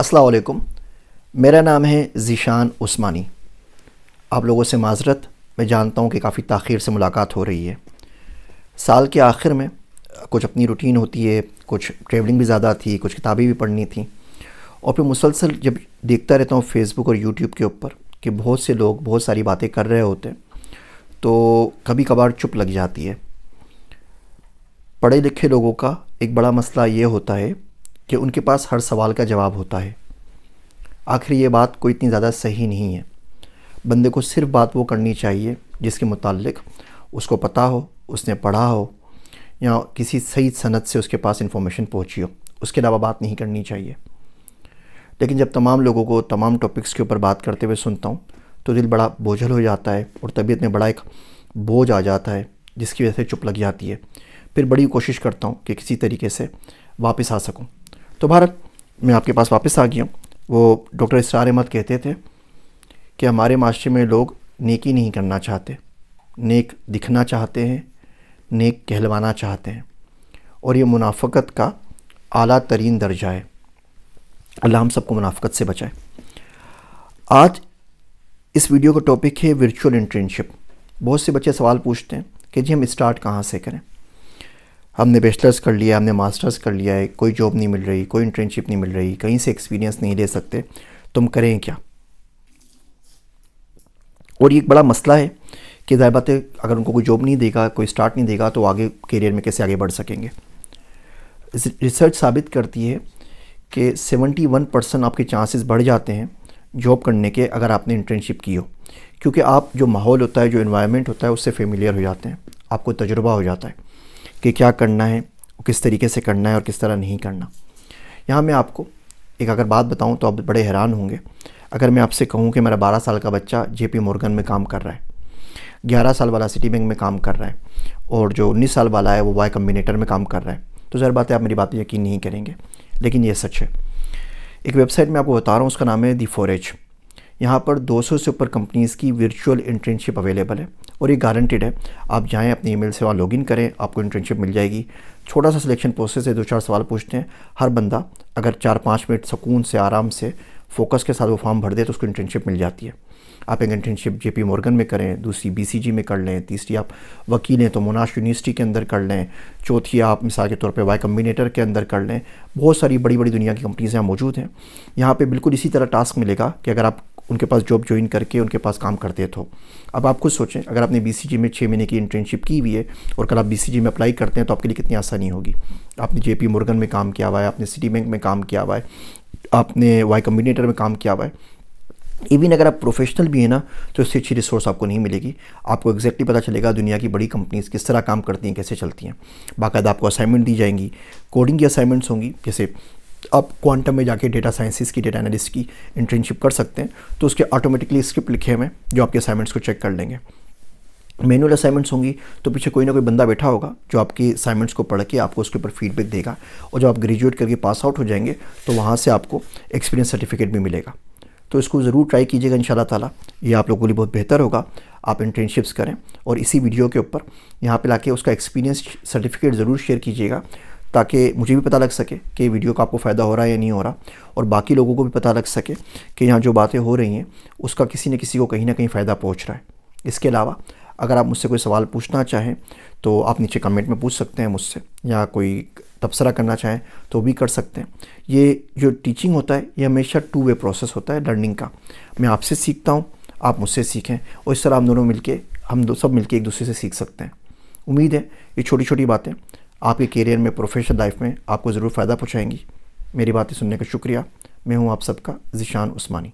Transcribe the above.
असलकुम मेरा नाम है ज़ीशान उस्मानी आप लोगों से माजरत मैं जानता हूँ कि काफ़ी तखीर से मुलाकात हो रही है साल के आखिर में कुछ अपनी रूटीन होती है कुछ ट्रेवलिंग भी ज़्यादा थी कुछ किताबें भी पढ़नी थी और फिर मुसलसल जब देखता रहता हूँ फेसबुक और यूट्यूब के ऊपर कि बहुत से लोग बहुत सारी बातें कर रहे होते हैं तो कभी कभार चुप लग जाती है पढ़े लिखे लोगों का एक बड़ा मसला ये होता है कि उनके पास हर सवाल का जवाब होता है आखिर ये बात कोई इतनी ज़्यादा सही नहीं है बंदे को सिर्फ बात वो करनी चाहिए जिसके मुतालिक उसको पता हो उसने पढ़ा हो या किसी सही सनत से उसके पास इंफॉर्मेशन पहुँची हो उसके अलावा बात नहीं करनी चाहिए लेकिन जब तमाम लोगों को तमाम टॉपिक्स के ऊपर बात करते हुए सुनता हूँ तो दिल बड़ा बोझल हो जाता है और तबीयत में बड़ा एक बोझ आ जाता है जिसकी वजह से चुप लग जाती है फिर बड़ी कोशिश करता हूँ कि किसी तरीके से वापस आ सकूँ तो भारत मैं आपके पास वापस आ गया हूँ वो डॉक्टर इसरार अहमद कहते थे कि हमारे माशरे में लोग नेकी नहीं करना चाहते नेक दिखना चाहते हैं नेक कहलवाना चाहते हैं और ये मुनाफ़त का अला तरीन दर्जा है अल्लाह हम सबको मुनाफ़त से बचाए आज इस वीडियो का टॉपिक है वर्चुअल इंटर्नशिप बहुत से बच्चे सवाल पूछते हैं कि जी हम स्टार्ट कहाँ से करें हमने बैचलर्स कर लिया हमने मास्टर्स कर लिया है कोई जॉब नहीं मिल रही कोई इंटर्नशिप नहीं मिल रही कहीं से एक्सपीरियंस नहीं ले सकते तुम करें क्या और ये एक बड़ा मसला है कि जाहिर बात है अगर उनको कोई जॉब नहीं देगा कोई स्टार्ट नहीं देगा तो आगे करियर में कैसे आगे बढ़ सकेंगे रिसर्च साबित करती है कि 71 परसेंट आपके चांसेस बढ़ जाते हैं जॉब करने के अगर आपने इंटर्नशिप की हो क्योंकि आप जो माहौल होता है जो इन्वायरमेंट होता है उससे फेमिलियर हो जाते हैं आपको तजुर्बा हो जाता है कि क्या करना है किस तरीके से करना है और किस तरह नहीं करना यहाँ मैं आपको एक अगर बात बताऊँ तो आप बड़े हैरान होंगे अगर मैं आपसे कहूँ कि मेरा बारह साल का बच्चा जे पी मोर्गन में काम कर रहा है ग्यारह साल वाला सिटी बैंक में काम कर रहा है और जो उन्नीस साल वाला है वो वाई कम्बिनेटर में काम कर रहा है तो ज़रा बात है आप मेरी बात पर यकीन नहीं करेंगे लेकिन ये सच है एक वेबसाइट मैं आपको बता रहा हूँ उसका नाम है दी फोरेज यहाँ पर 200 से ऊपर कंपनीज़ की वर्चुअल इंटर्नशिप अवेलेबल है और ये गारंटेड है आप जाएँ अपने ईमेल से वहाँ लॉगिन करें आपको इंटर्नशिप मिल जाएगी छोटा सा सिलेक्शन प्रोसेस है दो चार सवाल पूछते हैं हर बंदा अगर चार पाँच मिनट सुकून से आराम से फोकस के साथ वो फॉर्म भर दे तो उसको इंटर्नशिप मिल जाती है आप एक इंटर्नशिप जे पी मॉर्गन में करें दूसरी जी में कर लें तीसरी आप वकील हैं तो मोनाश यूनिवर्सिटी के अंदर कर लें चौथी आप मिसाल के तौर पे वाई कम्बिनेटर के अंदर कर लें बहुत सारी बड़ी बड़ी दुनिया की कंपनीज़ यहाँ मौजूद हैं यहाँ पे बिल्कुल इसी तरह टास्क मिलेगा कि अगर आप उनके पास जॉब ज्वाइन करके उनके पास काम करते थे अब आप खुद सोचें अगर आपने बी में छः महीने की इंटर्नशिप की हुई है और कल आप बी में अप्लाई करते हैं तो आपके लिए कितनी आसानी होगी आपने जे मुर्गन में काम किया हुआ है आपने सिटी बैंक में काम किया हुआ है आपने वाई कम्बिनेटर में काम किया हुआ है इवन अगर आप प्रोफेशनल भी हैं ना तो इससे अच्छी रिसोर्स आपको नहीं मिलेगी आपको एक्जैक्टली पता चलेगा दुनिया की बड़ी कंपनीज़ किस तरह काम करती हैं कैसे चलती हैं बाकायदा आपको असाइनमेंट दी जाएंगी कोडिंग की असाइनमेंट्स होंगी जैसे आप क्वांटम में जाके डेटा साइंसिस की डेटा एनालिस्ट की इंटर्नशिप कर सकते हैं तो उसके ऑटोमेटिकली स्क्रिप्ट लिखे हैं जो आपके असाइनमेंट्स को चेक कर लेंगे मैनुअल असाइनमेंट्स होंगी तो पीछे कोई ना कोई बंदा बैठा होगा जो आपकी असाइनमेंट्स को पढ़ के आपको उसके ऊपर फीडबैक देगा और जब आप ग्रेजुएट करके पास आउट हो जाएंगे तो वहाँ से आपको एक्सपीरियंस सर्टिफिकेट भी मिलेगा तो इसको ज़रूर ट्राई कीजिएगा इन ताला ये आप लोगों के लिए बहुत बेहतर होगा आप इंटर्नशिप्स करें और इसी वीडियो के ऊपर यहाँ पे लाके उसका एक्सपीरियंस सर्टिफिकेट ज़रूर शेयर कीजिएगा ताकि मुझे भी पता लग सके कि वीडियो का आपको फ़ायदा हो रहा है या नहीं हो रहा और बाकी लोगों को भी पता लग सके कि यहाँ जो बातें हो रही हैं उसका किसी न किसी को कहीं ना कहीं फ़ायदा पहुँच रहा है इसके अलावा अगर आप मुझसे कोई सवाल पूछना चाहें तो आप नीचे कमेंट में पूछ सकते हैं मुझसे या कोई तबसरा करना चाहें तो भी कर सकते हैं ये जो टीचिंग होता है ये हमेशा टू वे प्रोसेस होता है लर्निंग का मैं आपसे सीखता हूँ आप मुझसे सीखें और इस तरह हम दोनों मिलके हम दो सब मिलके एक दूसरे से सीख सकते हैं उम्मीद है ये छोटी छोटी बातें आपके करियर में प्रोफेशनल लाइफ में आपको ज़रूर फ़ायदा पहुँचाएंगी मेरी बातें सुनने का शुक्रिया मैं हूँ आप सबका जिशान उस्मानी